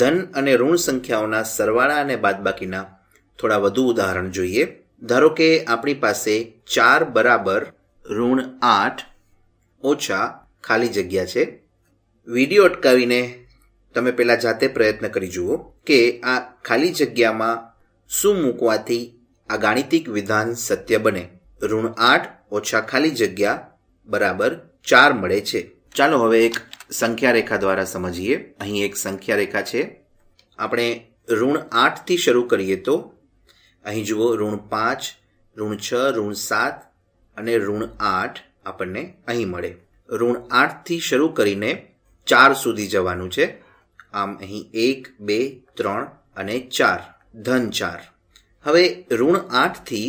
ધન અને ઋણ સંખ્યાઓના સરવાળા અને બાદબાકીના થોડા વધુ ઉદાહરણ જોઈએ ધારો કે આપણી પાસે ચાર બરાબર ઋણ આઠ ઓછા ખાલી જગ્યા છે વિડીયો અટકાવીને તમે પહેલાં જાતે પ્રયત્ન કરી જુઓ કે આ ખાલી જગ્યામાં શું મૂકવાથી આ ગાણિતિક વિધાન સત્ય બને ઋણ આઠ ઓછા ખાલી જગ્યા બરાબર ચાર મળે છે ચાલો હવે એક સંખ્યા રેખા દ્વારા સમજીએ અહીં એક સંખ્યા રેખા છે આપણે ઋણ આઠથી શરૂ કરીએ તો અહીં જુઓ ઋણ પાંચ ઋણ છ ઋણ સાત અને ઋણ આઠ આપણને અહીં મળે ઋણ આઠથી શરૂ કરીને ચાર સુધી જવાનું છે આમ અહીં એક બે ત્રણ અને ચાર ધન ચાર હવે ઋણ આઠથી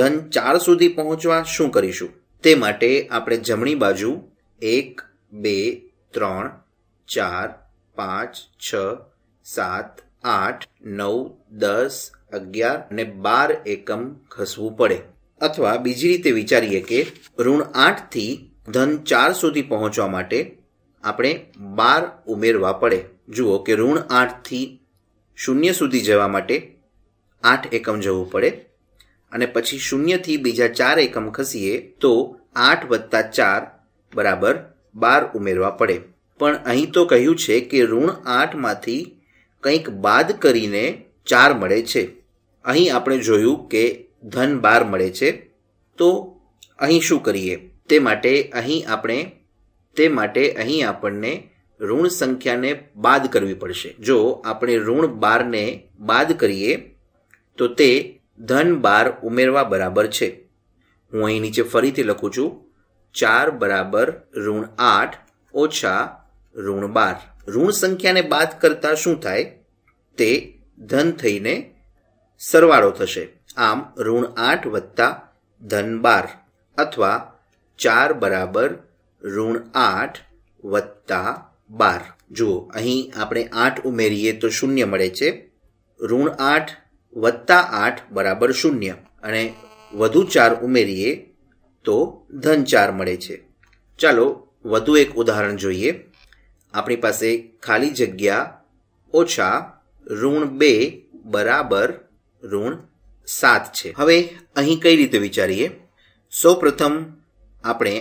ધન ચાર સુધી પહોંચવા શું કરીશું તે માટે આપણે જમણી બાજુ એક બે ત્રણ ચાર પાંચ છ સાત આઠ નવ દસ અગિયાર અને બાર એકમ ખસવું પડે અથવા બીજી રીતે વિચારીએ કે ઋણ આઠથી ધન ચાર સુધી પહોંચવા માટે આપણે બાર ઉમેરવા પડે જુઓ કે ઋણ આઠથી શૂન્ય સુધી જવા માટે આઠ એકમ જવું પડે અને પછી શૂન્યથી બીજા ચાર એકમ ખસીએ તો આઠ વત્તા ચાર બરાબર બાર ઉમેરવા પડે પણ અહીં તો કહ્યું છે કે ઋણ આઠમાંથી કંઈક બાદ કરીને ચાર મળે છે અહીં આપણે જોયું કે ધન બાર મળે છે તો અહીં શું કરીએ તે માટે અહીં આપણે તે માટે અહીં આપણને ઋણ સંખ્યાને બાદ કરવી પડશે જો આપણે ઋણ બારને બાદ કરીએ તો તે ધન બાર ઉમેરવા બરાબર છે હું અહીં નીચે ફરીથી લખું છું ચાર બરાબર ઋણ આઠ ઓછા ઋણ બાર ઋણ સંખ્યાને બાદ કરતા શું થાય તે ધન થઈને સરવાળો થશે આમ ઋણ આઠ વત્તા ધન બાર અથવા ચાર બરાબર ઋણ આઠ વત્તા બાર જુઓ અહીં આપણે આઠ ઉમેરીએ તો શૂન્ય મળે છે ઋણ આઠ વત્તા આઠ બરાબર શૂન્ય અને વધુ ચાર ઉમેરીએ તો ધન ચાર મળે છે ચાલો વધુ એક ઉદાહરણ જોઈએ આપણી પાસે ખાલી જગ્યા ઓછા ઋણ બે બરાબર ઋણ સાત છે હવે અહીં કઈ રીતે વિચારીએ સૌ પ્રથમ આપણે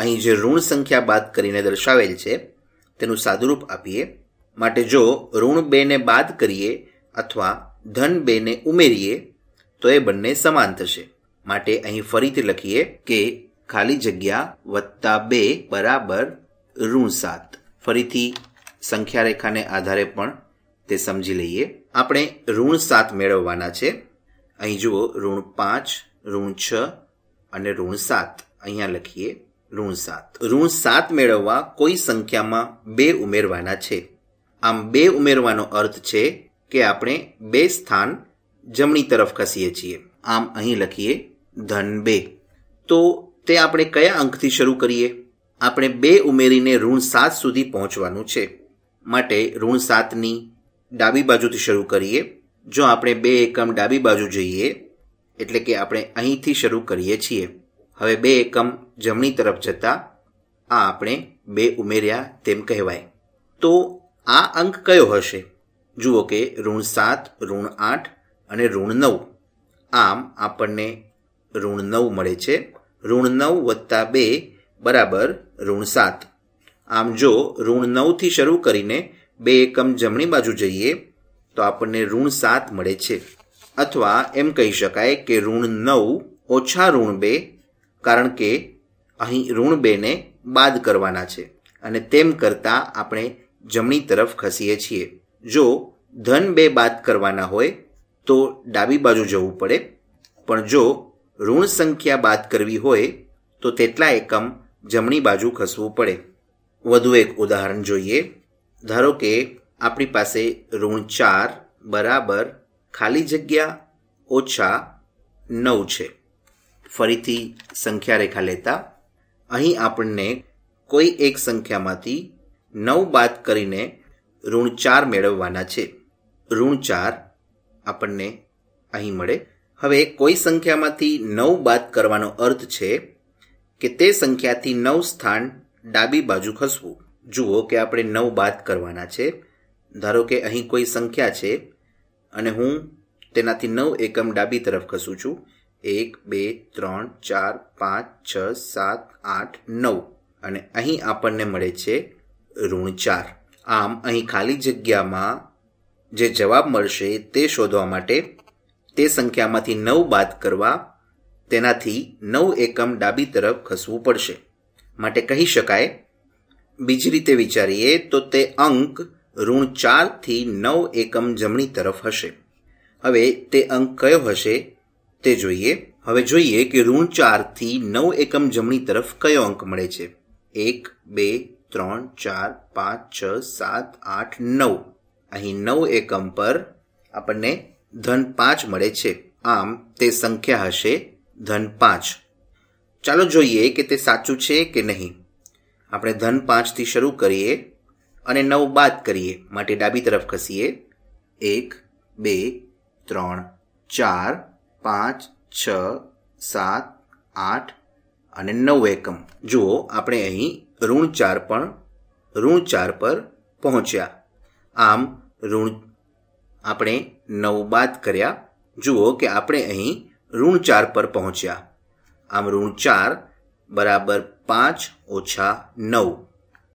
અહીં જે ઋણ સંખ્યા બાદ કરીને દર્શાવેલ છે તેનું સાદુરૂપ આપીએ માટે જો ઋણ બેને બાદ કરીએ અથવા ધન બેને ઉમેરીએ તો એ બંને સમાન થશે માટે અહીં ફરીથી લખીએ કે ખાલી જગ્યા વત્તા બે બરાબર ઋણ સાત ફરીથી સંખ્યા રેખાને આધારે પણ તે સમજી લઈએ આપણે ઋણ સાત મેળવવાના છે અહીં જુઓ ઋણ પાંચ ઋણ છ અને ઋણ સાત અહીંયા લખીએ ઋણ સાત ઋણ સાત મેળવવા કોઈ સંખ્યામાં બે ઉમેરવાના છે આમ બે ઉમેરવાનો અર્થ છે કે આપણે બે સ્થાન જમણી તરફ ખસીએ છીએ આમ અહીં લખીએ ધન બે તો તે આપણે કયા અંકથી શરૂ કરીએ આપણે બે ઉમેરીને ઋણ સાત સુધી પહોંચવાનું છે માટે ઋણ સાતની ડાબી બાજુથી શરૂ કરીએ જો આપણે બે એકમ ડાબી બાજુ જઈએ એટલે કે આપણે અહીંથી શરૂ કરીએ છીએ હવે બે એકમ જમણી તરફ જતાં આ આપણે બે ઉમેર્યા તેમ કહેવાય તો આ અંક કયો હશે જુઓ કે ઋણ સાત ઋણ આઠ અને ઋણ નવ આમ આપણને ઋણ નવ મળે છે ઋણ નવ વત્તા બે બરાબર ઋણ સાત આમ જો ઋણ નવથી શરૂ કરીને બે એકમ જમણી બાજુ જઈએ તો આપણને ઋણ સાત મળે છે અથવા એમ કહી શકાય કે ઋણ નવ ઓછા ઋણ બે કારણ કે અહીં ઋણ બેને બાદ કરવાના છે અને તેમ કરતાં આપણે જમણી તરફ ખસીએ છીએ જો ધન બે બાદ કરવાના હોય તો ડાબી બાજુ જવું પડે પણ જો ઋણ સંખ્યા બાદ કરવી હોય તો તેટલા એકમ જમણી બાજુ ખસવું પડે વધુ એક ઉદાહરણ જોઈએ ધારો કે આપણી પાસે ઋણ ચાર બરાબર ખાલી જગ્યા ઓછા નવ છે ફરીથી સંખ્યા રેખા લેતા અહીં આપણને કોઈ એક સંખ્યામાંથી નવ બાદ કરીને ઋણ ચાર મેળવવાના છે ઋણ ચાર આપણને અહીં મળે હવે કોઈ સંખ્યામાંથી નવ બાદ કરવાનો અર્થ છે કે તે સંખ્યાથી નવ સ્થાન ડાબી બાજુ ખસવું જુઓ કે આપણે નવ બાદ કરવાના છે ધારો કે અહીં કોઈ સંખ્યા છે અને હું તેનાથી નવ એકમ ડાબી તરફ ખસું છું એક બે ત્રણ ચાર પાંચ છ સાત આઠ નવ અને અહીં આપણને મળે છે ઋણ ચાર આમ અહીં ખાલી જગ્યામાં જે જવાબ મળશે તે શોધવા માટે તે સંખ્યામાંથી નવ બાદ કરવા તેનાથી નવ એકમ ડાબી તરફ ખસવું પડશે માટે કહી શકાય બીજી રીતે વિચારીએ તો તે અંક ઋણ ચારથી નવ એકમ જમણી તરફ હશે હવે તે અંક કયો હશે તે જોઈએ હવે જોઈએ કે ઋણ ચારથી નવ એકમ જમણી તરફ કયો અંક મળે છે એક બે ત્રણ ચાર પાંચ છ સાત આઠ નવ અહીં નવ એકમ પર આપણને ધન પાંચ મળે છે આમ તે સંખ્યા હશે ધન પાંચ ચાલો જોઈએ કે તે સાચું છે કે નહીં આપણે ધન પાંચથી શરૂ કરીએ અને નવ બાદ કરીએ માટે ડાબી તરફ ખસીએ એક બે ત્રણ ચાર પાંચ છ સાત આઠ અને નવ એકમ જુઓ આપણે અહીં ઋણ ચાર પણ ઋણ ચાર પર પહોંચ્યા આમ ઋણ આપણે નવ બાદ કર્યા જુઓ કે આપણે અહીં ઋણ ચાર પર પહોંચ્યા આમ ઋણ ચાર બરાબર પાંચ ઓછા નવ